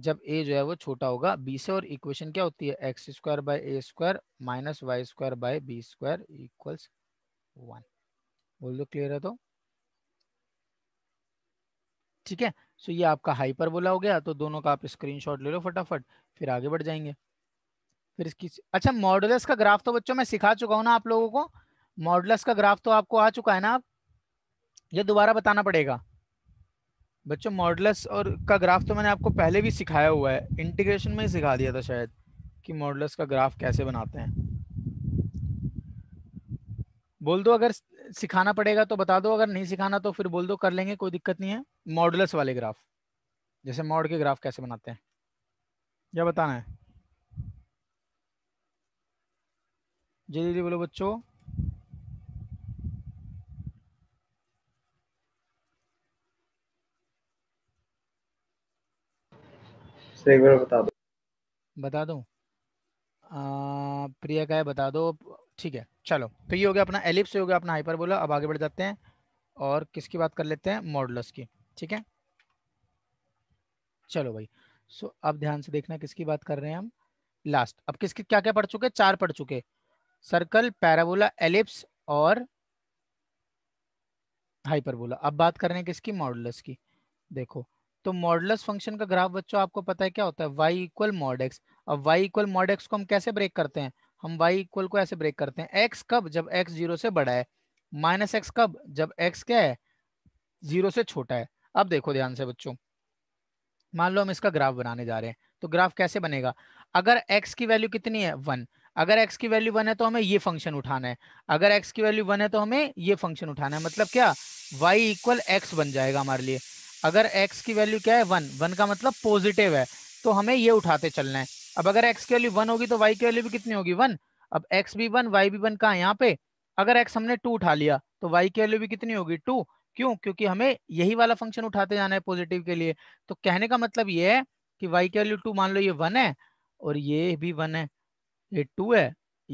Speaker 1: जब ए जो है वो छोटा होगा बी से और इक्वेशन क्या होती है x square by a square minus y square by b square equals one बोल दो क्लियर है तो ठीक है सो ये आपका हाइपरबोला हो गया तो दोनों का आप स्क्रीनशॉट ले लो फटाफट फिर आगे बढ़ जाएंगे फिर इसकी अच्छा मॉडुलस का ग्राफ तो बच्चों मैं सिखा चुका हूँ ना आप लोगों को मॉडुलस का ग्राफ तो आपको आ चुका है ना आप ये दोबारा बताना पड़ेगा बच्चों मॉडुलस और का ग्राफ तो मैंने आपको पहले भी सिखाया हुआ है इंटीग्रेशन में ही सिखा दिया था शायद कि मॉडुलस का ग्राफ कैसे बनाते हैं बोल दो अगर सिखाना पड़ेगा तो बता दो अगर नहीं सिखाना तो फिर बोल दो कर लेंगे कोई दिक्कत नहीं है मॉडुलस वाले ग्राफ जैसे मॉड के ग्राफ कैसे बनाते हैं यह बताना है जी दीदी बोलो बच्चों बता दो बता दो आ, प्रिया का है बता दो ठीक है चलो तो ये हो गया अपना एलिप्स हो गया अपना हाइपरबोला अब आगे बढ़ जाते हैं और किसकी बात कर लेते हैं मॉडलस की ठीक है चलो भाई सो अब ध्यान से देखना किसकी बात कर रहे हैं हम लास्ट अब किसके क्या क्या पढ़ चुके चार पढ़ चुके सर्कल पैराबोला एलिप्स और हाइपरबोला अब बात कर रहे हैं किसकी मॉडलस की देखो तो मॉडलस फंक्शन का ग्राफ बच्चों आपको पता है क्या होता है वाई इक्वल मॉड एक्स अब वाई इक्वल मॉड एक्स को हम कैसे ब्रेक करते हैं हम वाई इक्वल को ऐसे ब्रेक करते हैं एक्स कब जब एक्स जीरो से बड़ा है माइनस एक्स कब जब एक्स क्या है जीरो से छोटा है अब देखो ध्यान से बच्चों मान लो हम इसका ग्राफ बनाने जा रहे हैं तो ग्राफ कैसे बनेगा अगर एक्स की वैल्यू कितनी है वन अगर x की वैल्यू वन है तो हमें ये फंक्शन उठाना है अगर x की वैल्यू वन है तो हमें ये फंक्शन उठाना है मतलब क्या y इक्वल एक्स बन जाएगा हमारे लिए अगर x की वैल्यू क्या है वन वन का मतलब पॉजिटिव है तो हमें ये उठाते चलना है अब अगर एक्स की वैल्यू वन होगी तो वाई की वैल्यू भी कितनी होगी वन अब एक्स भी वन वाई भी वन कहा यहाँ पे अगर एक्स हमने टू उठा लिया तो वाई की वैल्यू भी कितनी होगी टू क्यों क्योंकि हमें यही वाला फंक्शन उठाते जाना है पॉजिटिव के लिए तो कहने का मतलब ये है कि वाई की वैल्यू टू मान लो ये वन है और ये भी वन है ये टू है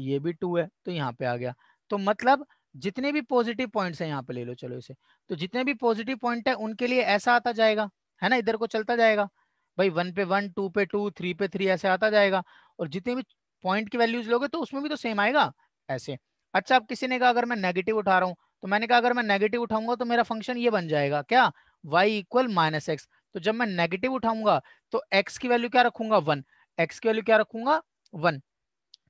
Speaker 1: ये भी टू है तो यहाँ पे आ गया तो मतलब जितने भी पॉजिटिव पॉइंट्स हैं यहाँ पे ले लो चलो इसे तो जितने भी पॉजिटिव पॉइंट है उनके लिए ऐसा आता जाएगा है ना इधर को चलता जाएगा भाई वन पे वन टू पे टू थ्री पे थ्री ऐसे आता जाएगा और जितने भी पॉइंट की वैल्यूज लोगे तो उसमें भी तो सेम आएगा ऐसे अच्छा अब किसी ने कहा अगर मैं नेगेटिव उठा रहा हूँ तो मैंने कहा अगर मैं नेगेटिव उठाऊंगा तो मेरा फंक्शन ये बन जाएगा क्या वाई इक्वल माइनस एक्स तो जब मैं नेगेटिव उठाऊंगा तो एक्स की वैल्यू क्या रखूंगा वन एक्स की वैल्यू क्या रखूंगा वन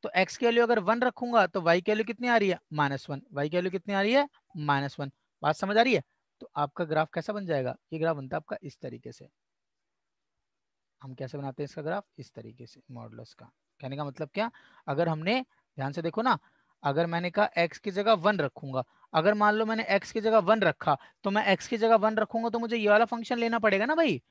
Speaker 1: तो एक्स की वैल्यू अगर वन रखूंगा तो वाई की वैल्यू कितनी आ रही है माइनस वन वाई की वैल्यू कितनी आ रही है माइनस वन बात समझ आ रही है तो आपका ग्राफ कैसा बन जाएगा ये ग्राफ बनता है आपका इस तरीके से हम कैसे बनाते हैं इसका ग्राफ इस तरीके से मॉडलस का कहने का मतलब क्या अगर हमने ध्यान से देखो ना अगर मैंने कहा एक्स की जगह वन रखूंगा अगर मान लो मैंने एक्स की जगह वन रखा तो मैं एक्स की जगह वन रखूंगा तो मुझे ये वाला फंक्शन लेना पड़ेगा ना भाई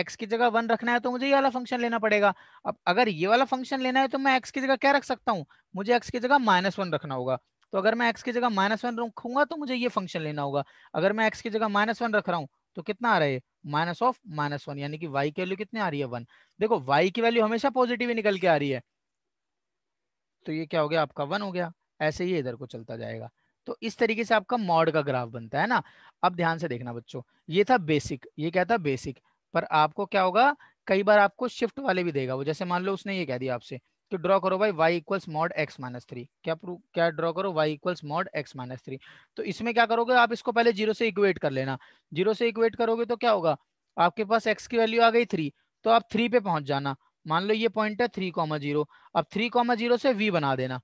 Speaker 1: एक्स की जगह वन रखना है तो मुझे ये वाला फंक्शन लेना पड़ेगा अब अगर ये वाला फंक्शन लेना है तो मैं एक्स की जगह क्या रख सकता हूँ मुझे एक्स की जगह माइनस रखना होगा तो अगर मैं एक्स की जगह माइनस रखूंगा तो मुझे ये फंक्शन लेना होगा अगर मैं एक्स की जगह माइनस रख रहा हूँ तो कितना आ रहा है माइनस ऑफ माइनस वन यानी कि वाई की वैल्यू कितनी आ रही है वन देखो वाई की वैल्यू हमेशा पॉजिटिव ही निकल के आ रही है तो ये क्या हो गया आपका वन हो गया ऐसे ही इधर को चलता जाएगा तो इस तरीके से आपका मॉड का ग्राफ बनता है ना अब ध्यान से देखना बच्चों ये था बेसिक ये क्या था बेसिक पर आपको क्या होगा कई बार आपको शिफ्ट वाले भी देगा वो जैसे मान लो उसने ये कह दिया आपसे तो ड्रॉ करो भाई y equals mod x minus three क्या प्रूव क्या ड्रॉ करो y equals mod x minus three तो इसमें क्या करोगे आप इसको पहले जीरो से इक्वेट कर लेना जीरो से इक्वेट करोगे तो क्या होगा आपके पास एक्स की वैल्यू आ गई थ्री तो आप थ्री पे पहुंच जाना मान लो ये पॉइंट है थ्री कॉमा जीरो अब थ्री कॉमा जीरो से वी बना देना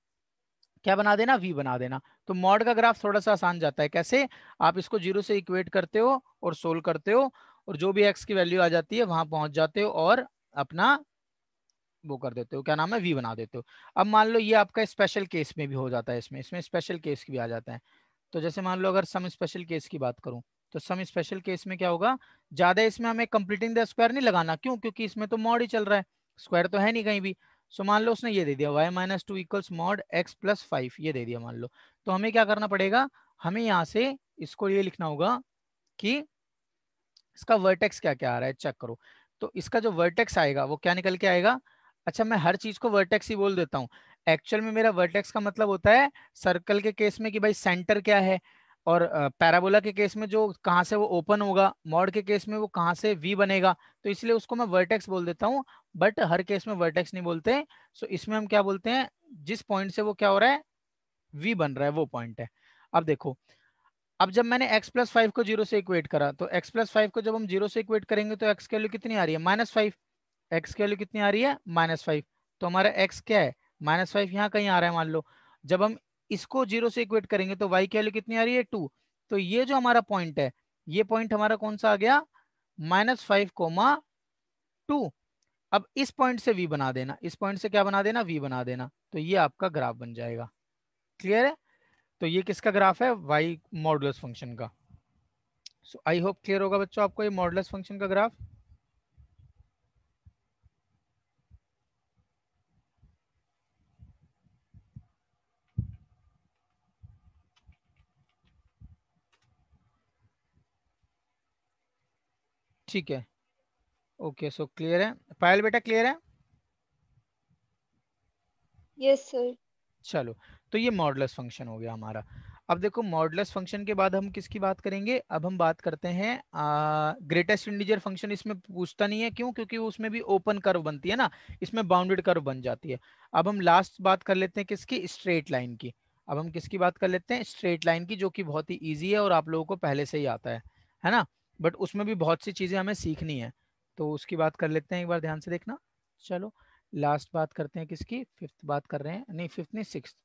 Speaker 1: क्या बना देना वी बना देना तो मॉड का ग्राफ थोड़ा सा आसान जाता है कैसे आप इसको जीरो से इक्वेट करते हो और सोल्व करते हो और जो भी एक्स की वैल्यू आ जाती है वहां पहुंच जाते हो और अपना वो कर देते हो क्या नाम है वी बना देते हो अब मान लो ये आपका स्पेशल केस में भी हो जाता है इसमें इसमें स्पेशल केस भी आ जाता है तो जैसे मान लो अगर सम स्पेशल केस की बात करूँ तो सम स्पेशल केस में क्या होगा ज्यादा इसमें हमें कंप्लीटिंग द स्क्वायर नहीं लगाना क्यों क्योंकि इसमें तो मॉड ही चल रहा है स्क्वायर तो है नहीं कहीं भी सो मान लो उसने ये दे दिया y minus two equals mod x plus five ये दे दिया मान लो तो हमें क्या करना पड़ेगा हमें यहाँ से इसको ये लिखना होगा कि इसका वर्टेक्स क्या क्या आ रहा है चेक करो तो इसका जो वर्टेक्स आएगा वो क्या निकल के आएगा अच्छा मैं हर चीज को वर्टेक्स ही बोल देता हूँ एक्चुअल में मेरा वर्टेक्स का मतलब होता है सर्कल के केस में कि भाई सेंटर क्या है और पैराबोला के केस में जो कहाँ से वो ओपन होगा मॉड के केस में वो कहाँ से वी बनेगा तो इसलिए उसको मैं वर्टेक्स बोल देता हूँ बट हर केस में वर्टेक्स नहीं बोलते सो so इसमें हम क्या बोलते हैं जिस पॉइंट से वो क्या हो रहा है वी बन रहा है वो पॉइंट है अब देखो अब जब मैंने x प्लस फाइव को जीरो से इक्वेट करा तो x प्लस फाइव को जब हम जीरो से इक्वेट करेंगे तो x की वैल्यू कितनी आ रही है माइनस फाइव एक्स की वैल्यू कितनी आ रही है माइनस फाइव तो हमारा एक्स क्या है माइनस फाइव यहाँ कहीं आ रहा है मान लो जब हम इसको जीरो से इक्वेट करेंगे तो वाई की वैल्यू कितनी आ रही है टू तो ये जो हमारा पॉइंट है ये पॉइंट हमारा कौन सा आ गया माइनस फाइव कोमा टू अब इस पॉइंट से वी बना देना इस पॉइंट से क्या बना देना वी बना देना तो ये आपका ग्राफ बन जाएगा क्लियर है तो ये किसका ग्राफ है वाई मॉडुलस फंक्शन का सो आई होप क्लियर होगा बच्चों आपको ये मॉडुलस फंक्शन का ग्राफ ठीक है ओके सो क्लियर है फाइल बेटा क्लियर है यस सर चलो तो ये मॉडलस फंक्शन हो गया हमारा अब देखो मॉडलस फंक्शन के बाद हम किसकी बात करेंगे अब हम बात करते हैं ग्रेटेस्ट इंडिजर फंक्शन इसमें पूछता नहीं है क्यों क्योंकि उसमें भी ओपन कर्व बनती है ना इसमें बाउंडेड कर्व बन जाती है अब हम लास्ट बात कर लेते हैं किसकी स्ट्रेट लाइन की अब हम किसकी बात कर लेते हैं स्ट्रेट लाइन की जो कि बहुत ही ईजी है और आप लोगों को पहले से ही आता है है ना बट उसमें भी बहुत सी चीज़ें हमें सीखनी है तो उसकी बात कर लेते हैं एक बार ध्यान से देखना चलो लास्ट बात करते हैं किसकी फिफ्थ बात कर रहे हैं नहीं फिफ्थ नहीं सिक्स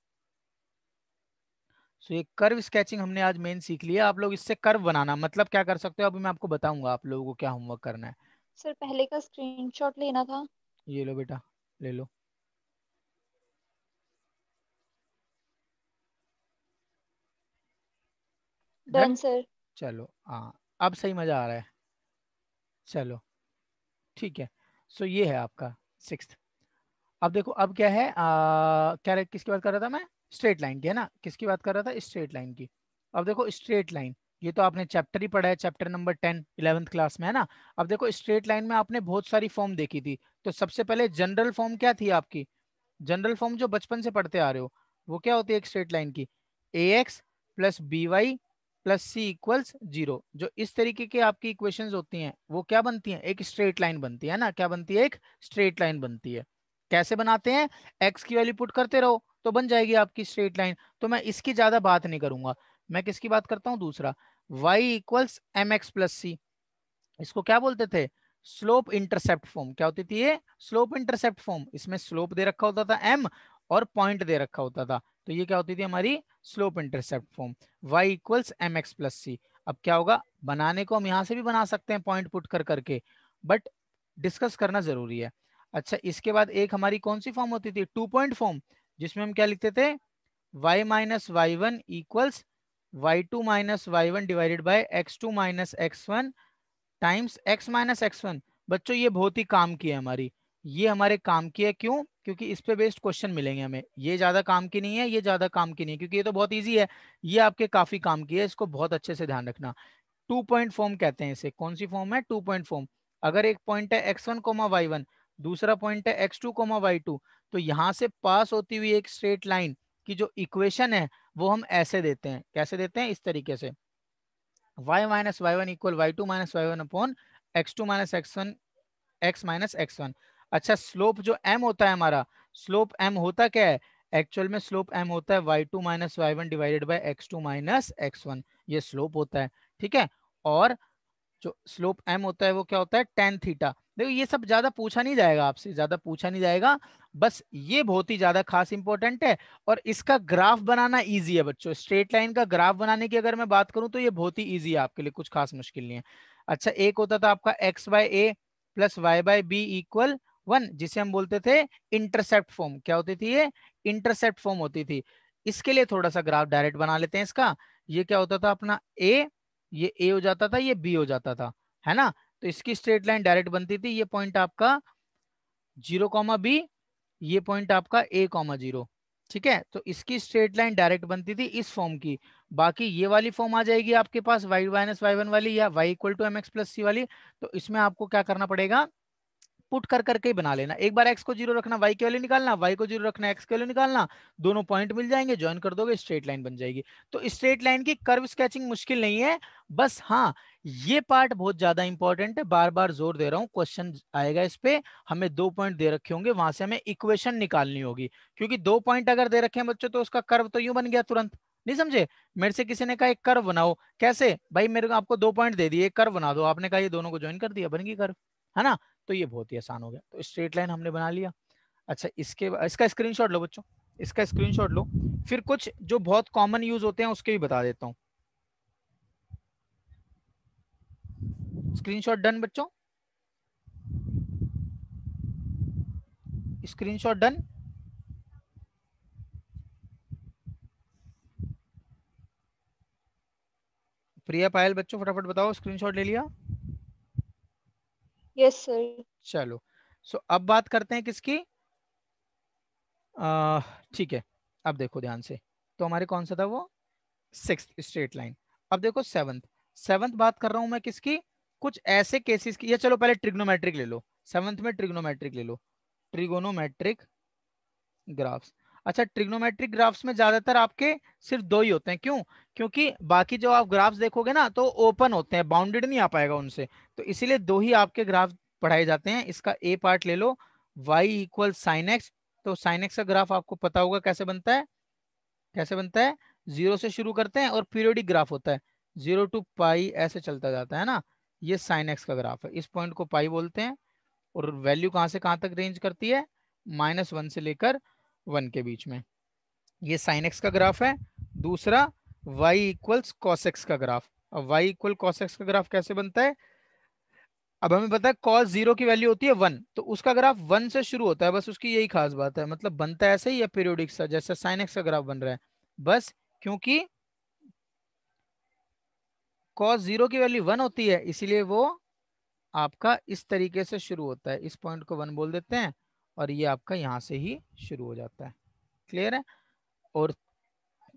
Speaker 1: सो so, ये कर्व स्केचिंग हमने आज मेन सीख लिया आप लोग इससे कर्व बनाना मतलब क्या कर सकते हो अभी मैं आपको बताऊंगा आप लोगों को क्या होमवर्क करना है सर पहले का स्क्रीनशॉट लेना था ये लो बेटा ले लो डन सर चलो हाँ अब सही मज़ा आ रहा है चलो ठीक है सो ये है आपका सिक्स अब देखो अब क्या है आ, क्या रहे? किसकी बात कर रहा था मैं स्ट्रेट लाइन की है ना किसकी बात कर रहा था स्ट्रेट लाइन की अब देखो स्ट्रेट लाइन ये तो आपने चैप्टर ही पढ़ा है chapter number ten eleventh class में है ना अब देखो स्ट्रेट लाइन में आपने बहुत सारी फॉर्म देखी थी तो सबसे पहले जनरल फॉर्म क्या थी आपकी जनरल फॉर्म जो बचपन से पढ़ते आ रहे हो वो क्या होती है एक स्ट्रेट लाइन की a x plus b y plus c equals zero जो इस तरीके की आपकी इक्वेशंस होती हैं वो क्या बनती हैं एक स्ट्रेट लाइन बनती है ना क्या बनती है एक स्ट्रेट लाइन बनती है कैसे बनाते हैं एक्स की वैल्यू पुट करते रहो तो बन जाएगी आपकी स्ट्रेट लाइन तो मैं इसकी ज्यादा बात नहीं करूंगा मैं किसकी बात करता हूँ दूसरा y equals m x plus c इसको क्या बोलते थे स्लोप इंटरसेप्ट फॉर्म क्या होती थी ये स्लोप इंटरसेप्ट फॉर्म इसमें स्लोप दे रखा होता था एम और पॉइंट दे रखा होता था तो ये क्या होती थी हमारी slope intercept form y equals m x plus c अब क्या होगा बनाने को हम यहाँ से भी बना सकते हैं पॉइंट पुट कर करके बट डिस्कस करना जरूरी है अच्छा इसके बाद एक हमारी कौन सी फॉर्म होती थी टू पॉइंट फॉर्म जिसमें हम क्या लिखते थे y minus y one equals y two minus y one divided by x two minus x one times x minus x one बच्चों ये बहुत ही काम की है हमारी ये हमारे काम की है क्यों क्योंकि इस पे बेस्ड क्वेश्चन मिलेंगे हमें ये ज्यादा काम की नहीं है ये ज्यादा काम की नहीं है क्योंकि ये तो बहुत ईजी है ये आपके काफी काम की है इसको बहुत अच्छे से ध्यान रखना टू पॉइंट फॉर्म कहते हैं इसे कौन सी फॉर्म है टू पॉइंट फॉर्म अगर एक पॉइंट है x one comma y one दूसरा पॉइंट है x two comma y two तो यहाँ से पास होती हुई एक स्ट्रेट लाइन की जो इक्वेशन है वो हम ऐसे देते हैं कैसे देते हैं इस तरीके से y minus y one equal y two minus y one upon x two minus x one x minus x one अच्छा स्लोप जो एम होता है हमारा स्लोप एम होता क्या है एक्चुअल में स्लोप एम होता है y two minus y one divided by x two minus x one ये स्लोप होता है ठीक है और जो स्लोप एम होता है वो क्या होता है टेन थीटा देखो ये सब ज्यादा पूछा नहीं जाएगा आपसे ज्यादा पूछा नहीं जाएगा बस ये बहुत ही ज्यादा खास इंपॉर्टेंट है और इसका ग्राफ बनाना इजी है बच्चों स्ट्रेट लाइन का ग्राफ बनाने की अगर मैं बात करूं तो ये बहुत ही ईजी है आपके लिए कुछ खास मुश्किल नहीं है अच्छा एक होता था आपका x by a plus y by b equal one जिसे हम बोलते थे इंटरसेप्ट फॉर्म क्या होती थी ये इंटरसेप्ट फॉर्म होती थी इसके लिए थोड़ा सा ग्राफ डायरेक्ट बना लेते हैं इसका ये क्या होता था अपना ए ये ए हो जाता था ये बी हो जाता था है ना तो इसकी स्ट्रेट लाइन डायरेक्ट बनती थी ये पॉइंट आपका जीरो कॉमा बी ये पॉइंट आपका ए कॉमा जीरो ठीक है तो इसकी स्ट्रेट लाइन डायरेक्ट बनती थी इस फॉर्म की बाकी ये वाली फॉर्म आ जाएगी आपके पास वाई माइनस वाई वन वाली या y equal to m x plus c वाली तो इसमें आपको क्या करना पड़ेगा पुट कर करके ही बना लेना एक बार एक्स को जीरो रखना वाई के वाले निकालना वाई को जीरो रखना एक्स के वाले निकालना दोनों पॉइंट मिल जाएंगे ज्वाइन कर दोगे स्ट्रेट लाइन बन जाएगी तो स्ट्रेट लाइन की कर्व स्केचिंग मुश्किल नहीं है बस हाँ ये पार्ट बहुत ज्यादा इंपॉर्टेंट है बार बार जोर दे रहा हूँ क्वेश्चन आएगा इस पे हमें दो पॉइंट दे रखे होंगे वहां से हमें इक्वेशन निकालनी होगी क्योंकि दो पॉइंट अगर दे रखे हैं बच्चों तो उसका कर्व तो यूं बन गया तुरंत नहीं समझे मेरे से किसी ने कहा एक कर्व बनाओ कैसे भाई मेरे को आपको दो पॉइंट दे दिए एक कर्व बना दो आपने कहा ये दोनों को ज्वाइन कर दिया बन गई कर्व है ना तो ये बहुत ही आसान हो गया तो स्ट्रेट लाइन हमने बना लिया अच्छा इसके इसका स्क्रीन लो बच्चों इसका स्क्रीन लो फिर कुछ जो बहुत कॉमन यूज होते हैं उसके भी बता देता हूँ स्क्रीनशॉट डन बच्चों स्क्रीनशॉट डन प्रिया पायल बच्चों फटाफट बताओ स्क्रीनशॉट ले लिया यस सर चलो सो अब बात करते हैं किसकी ठीक है अब देखो ध्यान से तो हमारे कौन सा था वो सिक्स स्ट्रेट लाइन अब देखो सेवंथ सेवंथ बात कर रहा हूं मैं किसकी कुछ ऐसे केसेस की या चलो पहले ट्रिग्नोमेट्रिक ले लो सेवंथ में ट्रिग्नोमेट्रिक ले लो ट्रिगोनोमेट्रिक ग्राफ्स अच्छा ट्रिग्नोमेट्रिक ग्राफ्स में ज्यादातर आपके सिर्फ दो ही होते हैं क्यों क्योंकि बाकी जो आप ग्राफ्स देखोगे ना तो ओपन होते हैं बाउंडेड नहीं आ पाएगा उनसे तो इसीलिए दो ही आपके ग्राफ पढ़ाए जाते हैं इसका ए पार्ट ले लो वाई इक्वल साइन एक्स तो साइन एक्स का ग्राफ आपको पता होगा कैसे बनता है कैसे बनता है जीरो से शुरू करते हैं और पीरियोडिक ग्राफ होता है जीरो टू पाई ऐसे चलता जाता है ना ये साइन एक्स का ग्राफ है इस पॉइंट को पाई बोलते हैं और वैल्यू कहाँ से कहाँ तक रेंज करती है माइनस वन से लेकर वन के बीच में ये साइन एक्स का ग्राफ है दूसरा वाई इक्वल्स एक्स का ग्राफ अब वाई इक्वल एक्स का ग्राफ कैसे बनता है अब हमें पता है कॉस जीरो की वैल्यू होती है वन तो उसका ग्राफ वन से शुरू होता है बस उसकी यही खास बात है मतलब बनता है ऐसे ही या पीरियोडिक सा जैसे साइन एक्स का ग्राफ बन रहा है बस क्योंकि कॉस जीरो की वैल्यू वन होती है इसीलिए वो आपका इस तरीके से शुरू होता है इस पॉइंट को वन बोल देते हैं और ये आपका यहाँ से ही शुरू हो जाता है क्लियर है और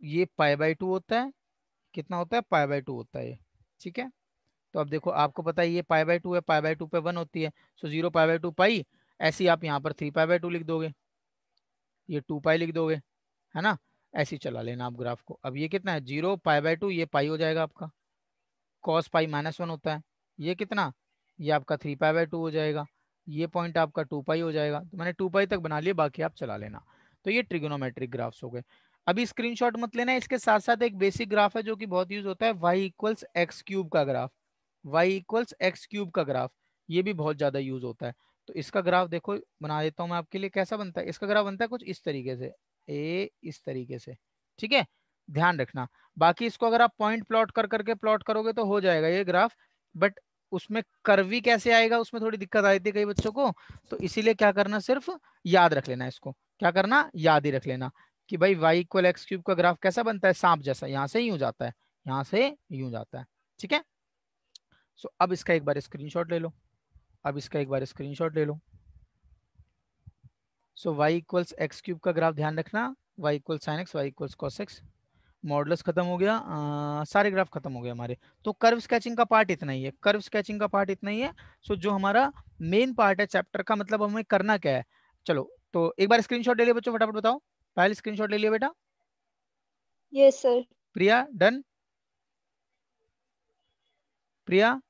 Speaker 1: ये पाई बाई टू होता है कितना होता है पाई बाई टू होता है ठीक है तो अब देखो आपको पता है ये पाई बाई टू है पाई बाई टू पे वन होती है so zero pi by two pi ऐसी आप यहाँ पर थ्री पाई बाई टू लिख दोगे ये टू पाई लिख दोगे है ना ऐसे चला लेना आप ग्राफ को अब ये कितना है जीरो पाई बाई टू ये पाई हो जाएगा आपका कॉस पाई माइनस वन होता है ये कितना ये आपका थ्री पाई बाई टू हो जाएगा ये पॉइंट आपका टू पाई हो जाएगा तो मैंने टू पाई तक बना लिया बाकी आप चला लेना तो ये ट्रिगोनोमेट्रिक ग्राफ्स हो गए अभी स्क्रीनशॉट मत लेना इसके साथ साथ एक बेसिक ग्राफ है जो कि बहुत यूज होता है वाई इक्वल्स एक्स क्यूब का graph y equals x cube का ग्राफ ये भी बहुत ज्यादा यूज होता है तो इसका ग्राफ देखो बना देता हूँ मैं आपके लिए कैसा बनता है इसका ग्राफ बनता है कुछ इस तरीके से ए इस तरीके से ठीक है ध्यान रखना बाकी इसको अगर आप पॉइंट प्लॉट कर करके प्लॉट करोगे तो हो जाएगा ये ग्राफ बट उसमें करवी कैसे आएगा उसमें थोड़ी दिक्कत आ जाती है कई बच्चों को तो इसीलिए क्या करना सिर्फ याद रख लेना इसको क्या करना याद ही रख लेना कि भाई वाई इक्वल एक्स क्यूब का ग्राफ कैसा बनता है सांप जैसा यहाँ से यूं जाता है यहाँ से यूं जाता है ठीक है सो अब इसका एक बार शॉट ले लो अब इसका एक बार शॉट ले लो so y equals x cube का ग्राफ ध्यान रखना y equal sine x y equals cos x models खत्म हो गया आ, सारे ग्राफ खत्म हो गए हमारे तो कर्व स्केचिंग का पार्ट इतना ही है कर्व स्केचिंग का पार्ट इतना ही है सो जो हमारा मेन पार्ट है चैप्टर का मतलब हमें करना क्या है चलो तो एक बार स्क्रीनशॉट ले लिया बच्चों फटाफट बताओ पहले स्क्रीनशॉट ले लिया बेटा yes yes, sir Priya done Priya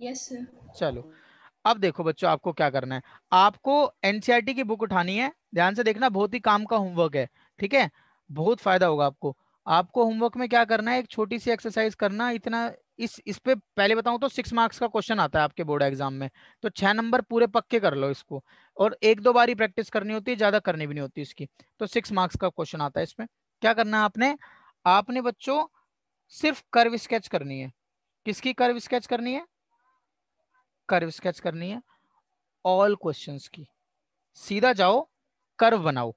Speaker 1: yes yes, sir चलो अब देखो बच्चों आपको क्या करना है आपको एनसीईआरटी e की बुक उठानी है ध्यान से देखना बहुत ही काम का होमवर्क है ठीक है बहुत फायदा होगा आपको आपको होमवर्क में क्या करना है एक छोटी सी एक्सरसाइज करना इतना इस इस पे पहले बताऊं तो सिक्स मार्क्स का क्वेश्चन आता है आपके बोर्ड एग्जाम में तो छह नंबर पूरे पक्के कर लो इसको और एक दो बार ही प्रैक्टिस करनी होती है ज्यादा करनी भी नहीं होती इसकी तो सिक्स मार्क्स का क्वेश्चन आता है इसमें क्या करना है आपने आपने बच्चों सिर्फ कर्व स्केच करनी है किसकी कर्व स्केच करनी है कर्व स्केच करनी है ऑल क्वेश्चन की सीधा जाओ कर्व बनाओ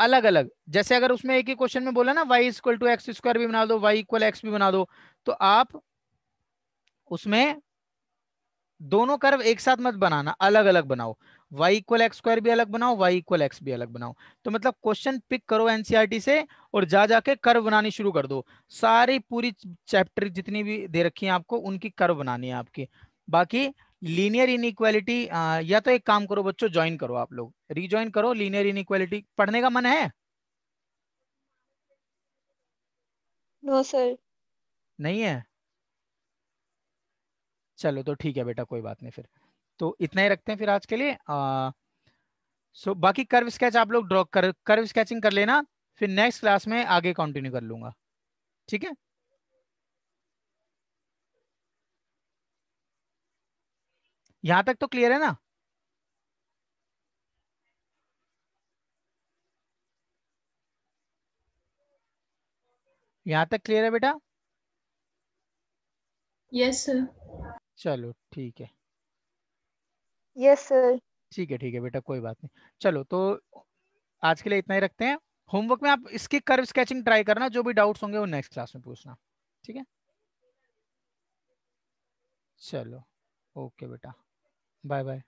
Speaker 1: अलग अलग जैसे अगर उसमें एक ही क्वेश्चन में बोला ना y equal to x square भी बना दो वाई इक्वल एक्स भी बना दो तो आप उसमें दोनों कर्व एक साथ मत बनाना अलग अलग बनाओ y इक्वल एक्स स्क्वायर भी अलग बनाओ y इक्वल एक्स भी अलग बनाओ तो मतलब क्वेश्चन पिक करो एनसीईआरटी e से और जा जाके कर्व बनानी शुरू कर दो सारी पूरी चैप्टर जितनी भी दे रखी है आपको उनकी कर्व बनानी है आपकी बाकी लीनियर इनइक्वालिटी या तो एक काम करो बच्चों ज्वाइन करो आप लोग रिज्वाइन करो लीनियर इनइक्वालिटी पढ़ने का मन है नो सर नहीं है चलो तो ठीक है बेटा कोई बात नहीं फिर तो इतना ही रखते हैं फिर आज के लिए आ, सो बाकी कर्व स्केच आप लोग ड्रॉ कर कर्व स्केचिंग कर लेना फिर नेक्स्ट क्लास में आगे कंटिन्यू कर लूंगा ठीक है यहां तक तो क्लियर है ना यहां तक क्लियर है बेटा यस सर चलो ठीक है यस सर ठीक है ठीक है बेटा कोई बात नहीं चलो तो आज के लिए इतना ही रखते हैं होमवर्क में आप इसके कर्व स्केचिंग ट्राई करना जो भी डाउट्स होंगे वो नेक्स्ट क्लास में पूछना ठीक है चलो ओके बेटा Bye bye.